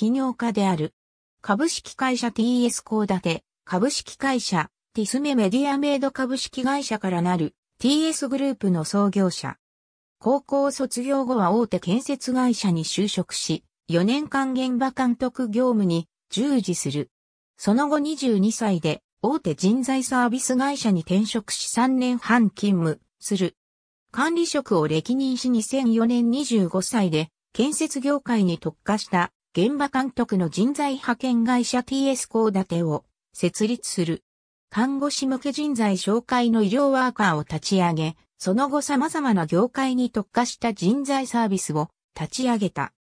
起業家である。株式会社 TS 高建、株式会社、ティスメメディアメイド株式会社からなる TS グループの創業者。高校卒業後は大手建設会社に就職し、4年間現場監督業務に従事する。その後22歳で大手人材サービス会社に転職し3年半勤務する。管理職を歴任し2004年25歳で建設業界に特化した現場監督の人材派遣会社 TS 工立を設立する。看護師向け人材紹介の医療ワーカーを立ち上げ、その後様々な業界に特化した人材サービスを立ち上げた。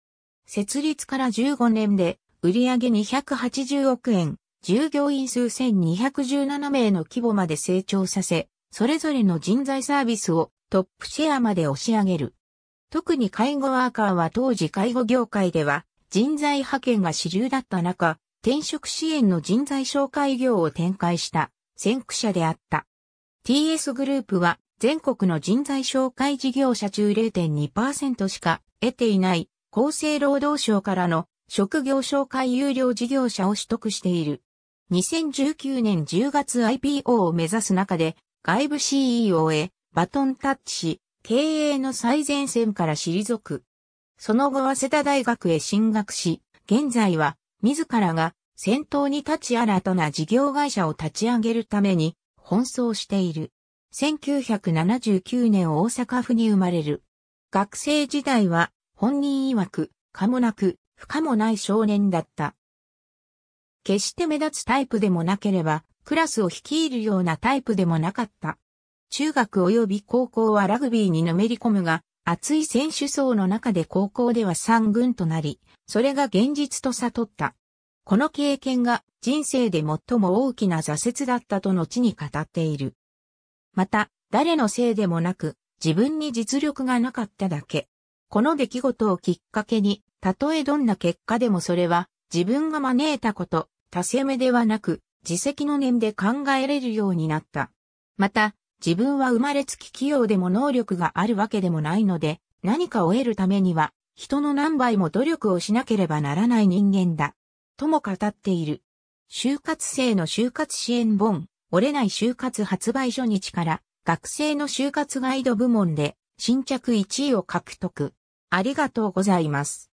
設立から15年で売上280億円、従業員数1217名の規模まで成長させ、それぞれの人材サービスをトップシェアまで押し上げる。特に介護ワーカーは当時介護業界では人材派遣が主流だった中、転職支援の人材紹介業を展開した先駆者であった。TS グループは全国の人材紹介事業者中0.2%しか得ていない厚生労働省からの職業紹介有料事業者を取得している。2019年10月 IPO を目指す中で外部 CEO へバトンタッチし、経営の最前線から退く。その後は瀬田大学へ進学し、現在は自らが先頭に立ち新たな事業会社を立ち上げるために奔走している。1979年大阪府に生まれる。学生時代は本人曰く、可もなく、不可もない少年だった。決して目立つタイプでもなければ、クラスを率いるようなタイプでもなかった。中学及び高校はラグビーにのめり込むが、厚い選手層の中で高校では三軍となり、それが現実と悟った。この経験が人生で最も大きな挫折だったと後に語っている。また、誰のせいでもなく、自分に実力がなかっただけ。この出来事をきっかけに、たとえどんな結果でもそれは、自分が招いたこと、多せめではなく、自責の念で考えれるようになった。また、自分は生まれつき器用でも能力があるわけでもないので、何かを得るためには、人の何倍も努力をしなければならない人間だ。とも語っている。就活生の就活支援本、折れない就活発売初日から、学生の就活ガイド部門で、新着1位を獲得。ありがとうございます。